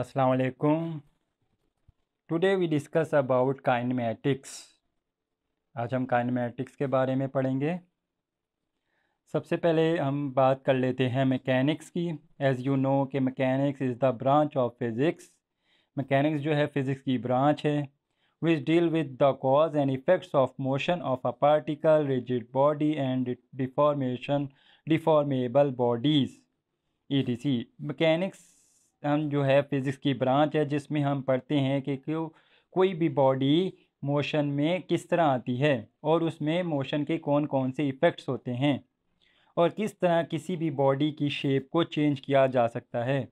असलकुम today we discuss about kinematics आज हम काइनमेटिक्स के बारे में पढ़ेंगे सबसे पहले हम बात कर लेते हैं मैकेनिक्स की एज़ यू नो कि mechanics is the branch of physics mechanics जो है फ़िज़िक्स की ब्रांच है which deal with the cause and effects of motion of a particle rigid body and deformation deformable bodies E T C mechanics हम जो है physics की branch है जिसमें हम पढ़ते हैं कि क्यों कोई भी बॉडी मोशन में किस तरह आती है और उसमें मोशन के कौन कौन से इफ़ेक्ट्स होते हैं और किस तरह किसी भी बॉडी की शेप को चेंज किया जा सकता है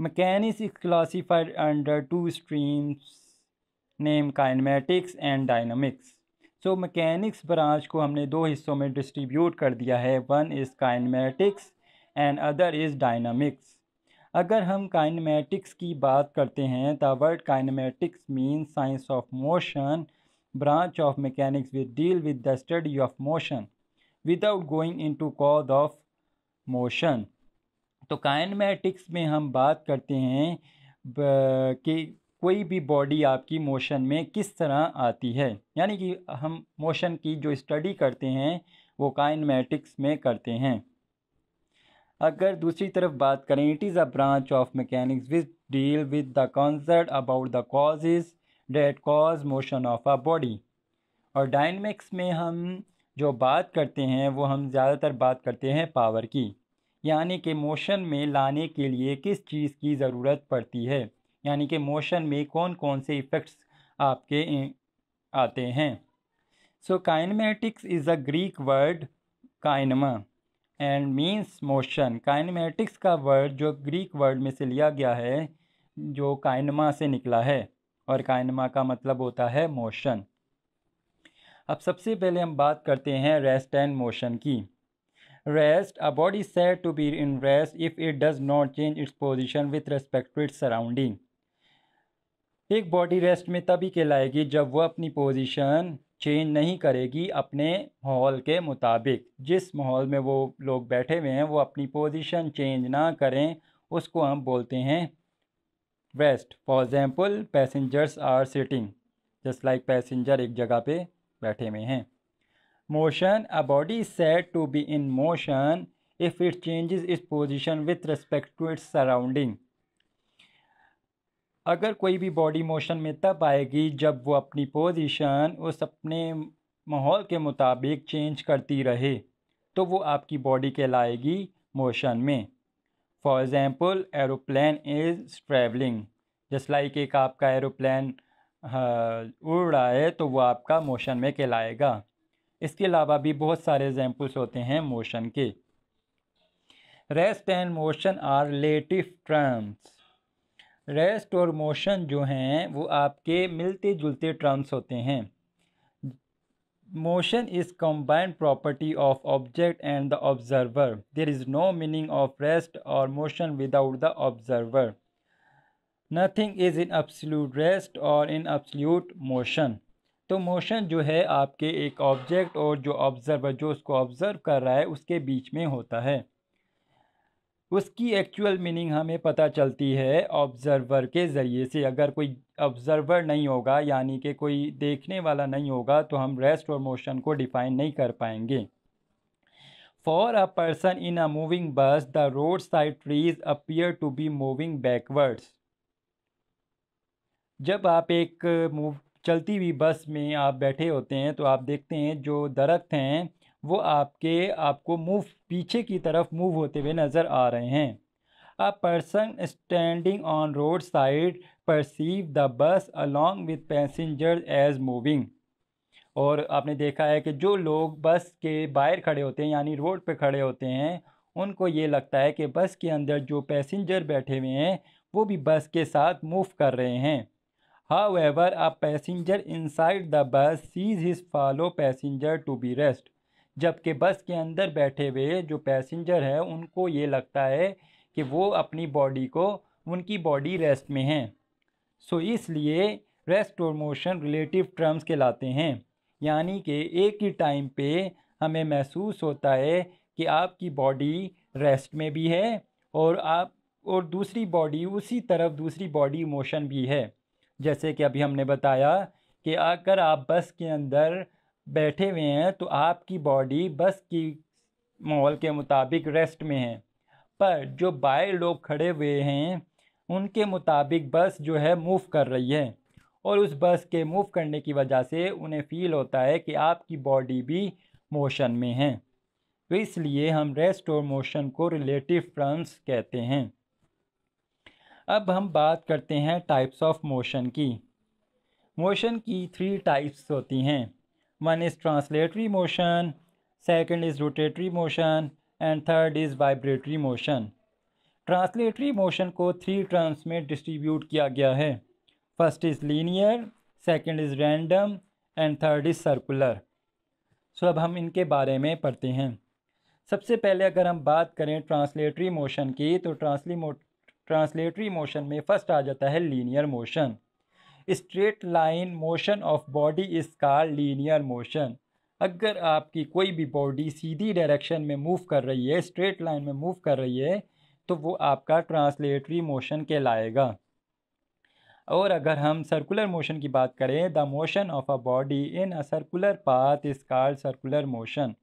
mechanics is classified under two streams name kinematics and dynamics so mechanics branch को हमने दो हिस्सों में डिस्ट्रीब्यूट कर दिया है one is kinematics and other is dynamics अगर हम काइनमेटिक्स की बात करते हैं the word kinematics mean science of motion branch of mechanics with deal with the study of motion without going into cause of motion तो kinematics में हम बात करते हैं कि कोई भी बॉडी आपकी मोशन में किस तरह आती है यानी कि हम मोशन की जो स्टडी करते हैं वो काइनमेटिक्स में करते हैं अगर दूसरी तरफ बात करें it is a branch of mechanics which deal with the concern about the causes that cause motion of a body और डायनमिक्स में हम जो बात करते हैं वो हम ज़्यादातर बात करते हैं पावर की यानी कि मोशन में लाने के लिए किस चीज़ की ज़रूरत पड़ती है यानी कि मोशन में कौन कौन से इफ़ेक्ट्स आपके आते हैं so kinematics is a Greek word kinema and means motion kinematics का वर्ड जो ग्रीक वर्ड में से लिया गया है जो काइनमा से निकला है और काइनमा का मतलब होता है मोशन अब सबसे पहले हम बात करते हैं रेस्ट एंड मोशन की rest a body set to be in rest if it does not change its position with respect to its surrounding एक बॉडी रेस्ट में तभी कहलाएगी जब वह अपनी पोजिशन चेंज नहीं करेगी अपने माहौल के मुताबिक जिस माहौल में वो लोग बैठे हुए हैं वो अपनी पोजीशन चेंज ना करें उसको हम बोलते हैं rest for example passengers are sitting just like passenger एक जगह पे बैठे हुए हैं motion a body set to be in motion if it changes its position with respect to its surrounding अगर कोई भी बॉडी मोशन में तब आएगी जब वो अपनी पोजीशन उस अपने माहौल के मुताबिक चेंज करती रहे तो वो आपकी बॉडी कहलाएगी मोशन में for example aeroplane is travelling just like एक आपका एरोप्लान हाँ, उड़ रहा है तो वो आपका मोशन में कहलाएगा इसके अलावा भी बहुत सारे एग्जाम्पल्स होते हैं मोशन के rest and motion are relative terms rest और मोशन जो हैं वो आपके मिलते जुलते टर्म्स होते हैं motion is combined property of object and the observer there is no meaning of rest और motion without the observer nothing is in absolute rest और इन अब्सल्यूट मोशन तो मोशन जो है आपके एक ऑब्जेक्ट और जो ऑब्जर्वर जो उसको ऑब्जर्व कर रहा है उसके बीच में होता है उसकी एक्चुअल मीनिंग हमें पता चलती है ऑब्ज़र्वर के ज़रिए से अगर कोई ऑब्ज़र्वर नहीं होगा यानी कि कोई देखने वाला नहीं होगा तो हम रेस्ट और मोशन को डिफ़ाइन नहीं कर पाएंगे for a person in a moving bus the road side trees appear to be moving backwards जब आप एक मूव चलती हुई बस में आप बैठे होते हैं तो आप देखते हैं जो दरख्त हैं वो आपके आपको मूव पीछे की तरफ मूव होते हुए नज़र आ रहे हैं a person standing on road side perceive the bus along with passenger as moving और आपने देखा है कि जो लोग बस के बाहर खड़े होते हैं यानी रोड पे खड़े होते हैं उनको ये लगता है कि बस के अंदर जो पैसेंजर बैठे हुए हैं वो भी बस के साथ मूव कर रहे हैं however a passenger inside the bus sees his fellow passenger to be rest जबकि बस के अंदर बैठे हुए जो पैसेंजर हैं उनको ये लगता है कि वो अपनी बॉडी को उनकी बॉडी रेस्ट में है सो इसलिए रेस्ट और मोशन रिलेटिव टर्म्स कहलाते हैं यानी कि एक ही टाइम पे हमें महसूस होता है कि आपकी बॉडी रेस्ट में भी है और आप और दूसरी बॉडी उसी तरफ दूसरी बॉडी मोशन भी है जैसे कि अभी हमने बताया कि अगर आप बस के अंदर बैठे हुए हैं तो आपकी बॉडी बस की माहौल के मुताबिक रेस्ट में है पर जो बाहर लोग खड़े हुए हैं उनके मुताबिक बस जो है मूव कर रही है और उस बस के मूव करने की वजह से उन्हें फील होता है कि आपकी बॉडी भी मोशन में है तो इसलिए हम रेस्ट और मोशन को रिलेटिव टर्म्स कहते हैं अब हम बात करते हैं टाइप्स ऑफ मोशन की मोशन की थ्री टाइप्स होती हैं one is translatory motion second is rotatory motion and third is vibratory motion translatory motion को थ्री टर्म्स में डिस्ट्रीब्यूट किया गया है first is linear second is random and third is circular so अब हम इनके बारे में पढ़ते हैं सबसे पहले अगर हम बात करें ट्रांसलेटरी मोशन की तो ट्रांसली मो ट्रांसलेटरी मोशन में फ़र्स्ट आ जाता है linear motion straight line motion of body is called linear motion अगर आपकी कोई भी बॉडी सीधी डायरेक्शन में मूव कर रही है स्ट्रेट लाइन में मूव कर रही है तो वो आपका ट्रांसलेटरी मोशन कहलाएगा और अगर हम सर्कुलर मोशन की बात करें the motion of a body in a circular path is called circular motion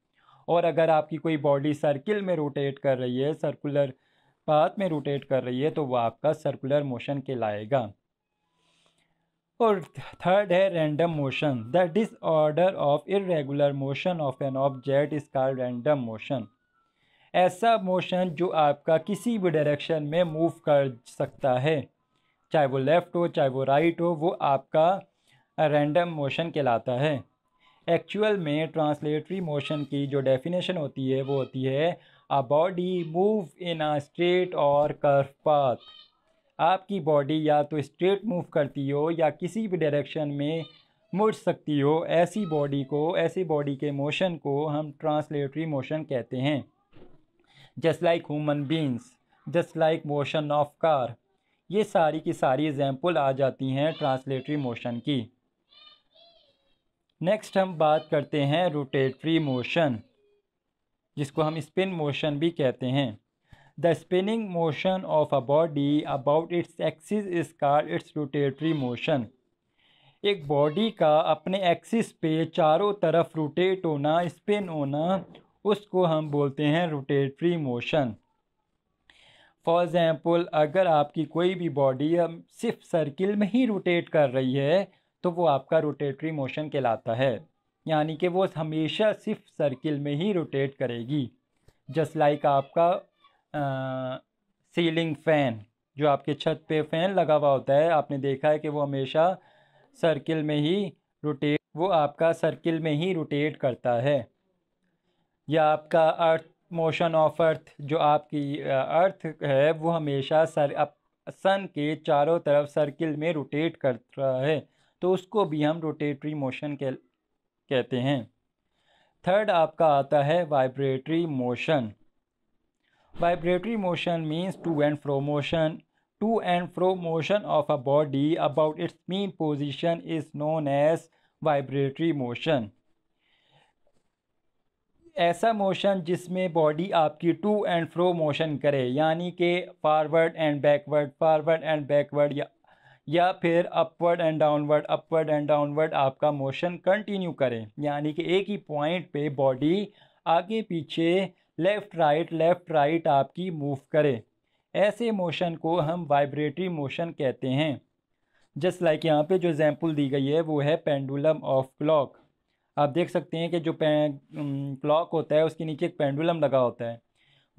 और अगर आपकी कोई बॉडी सर्किल में रोटेट कर रही है सर्कुलर पाथ में रोटेट कर रही है तो वह आपका सर्कुलर मोशन कहलाएगा और थर्ड है random motion the disorder of irregular motion of an object is called random motion ऐसा मोशन जो आपका किसी भी डायरेक्शन में मूव कर सकता है चाहे वो लेफ़्ट हो चाहे वो राइट हो वो आपका रैंडम मोशन कहलाता है एक्चुअल में ट्रांसलेटरी मोशन की जो डेफिनेशन होती है वो होती है a body move in a straight और कर्व पाथ आपकी बॉडी या तो स्ट्रेट मूव करती हो या किसी भी डायरेक्शन में मुड़ सकती हो ऐसी बॉडी को ऐसी बॉडी के मोशन को हम ट्रांसलेटरी मोशन कहते हैं just like human beings just like motion of car ये सारी की सारी एग्जाम्पल आ जाती हैं ट्रांसलेटरी मोशन की नेक्स्ट हम बात करते हैं रोटेटरी मोशन जिसको हम स्पिन मोशन भी कहते हैं the spinning motion of a body about its axis is called its rotatory motion एक बॉडी का अपने एक्सिस पे चारों तरफ रोटेट होना स्पिन होना उसको हम बोलते हैं रोटेटरी मोशन फॉर एग्ज़ाम्पल अगर आपकी कोई भी बॉडी सिर्फ सर्किल में ही रोटेट कर रही है तो वो आपका रोटेटरी मोशन कहलाता है यानी कि वो हमेशा सिर्फ सर्किल में ही रोटेट करेगी जस्ट लाइक like आपका सीलिंग फ़ैन जो आपके छत पे फ़ैन लगा हुआ होता है आपने देखा है कि वो हमेशा सर्किल में ही रोटेट वो आपका सर्किल में ही रोटेट करता है या आपका अर्थ मोशन ऑफ अर्थ जो आपकी अर्थ है वो हमेशा सर अप, सन के चारों तरफ सर्किल में रोटेट करता है तो उसको भी हम रोटेटरी मोशन कह कहते हैं थर्ड आपका आता है vibratory motion vibratory motion means to and fro motion to and fro motion of a body about its mean position is known as vibratory motion ऐसा मोशन जिसमें बॉडी आपकी टू एंड फ्रो मोशन करे यानी कि forward and backward forward and backward या या फिर upward and downward upward and downward आपका मोशन कंटिन्यू करें यानी कि एक ही पॉइंट पे बॉडी आगे पीछे लेफ़्ट राइट लेफ़्ट राइट आपकी मूव करे ऐसे मोशन को हम वाइब्रेटरी मोशन कहते हैं जस्ट लाइक यहाँ पे जो एग्जांपल दी गई है वो है पेंडुलम ऑफ क्लॉक आप देख सकते हैं कि जो क्लॉक होता है उसके नीचे एक पेंडुलम लगा होता है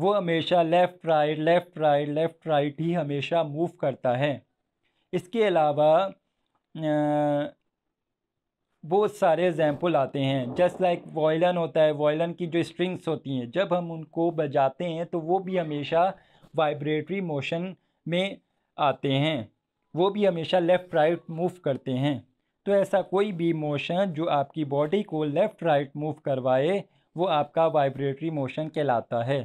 वो हमेशा left right left right left right ही हमेशा मूव करता है इसके अलावा बहुत सारे एग्जाम्पल आते हैं जस्ट लाइक वॉयलन होता है वॉयलन की जो स्ट्रिंग्स होती हैं जब हम उनको बजाते हैं तो वो भी हमेशा वाइब्रेटरी मोशन में आते हैं वो भी हमेशा लेफ़्ट राइट मूव करते हैं तो ऐसा कोई भी मोशन जो आपकी बॉडी को लेफ़्ट राइट मूव करवाए वो आपका वाइब्रेटरी मोशन कहलाता है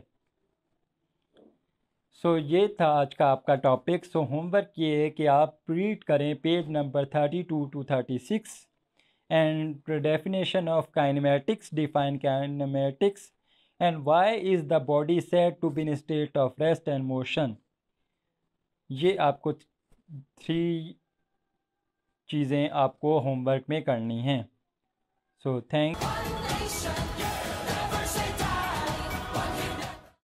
सो so, ये था आज का आपका टॉपिक सो होमवर्क ये है कि आप रीड करें page number thirty two to thirty six and definition of kinematics define kinematics and why is the body said to be in a state of rest and motion ये आपको three चीज़ें आपको homework में करनी हैं so thank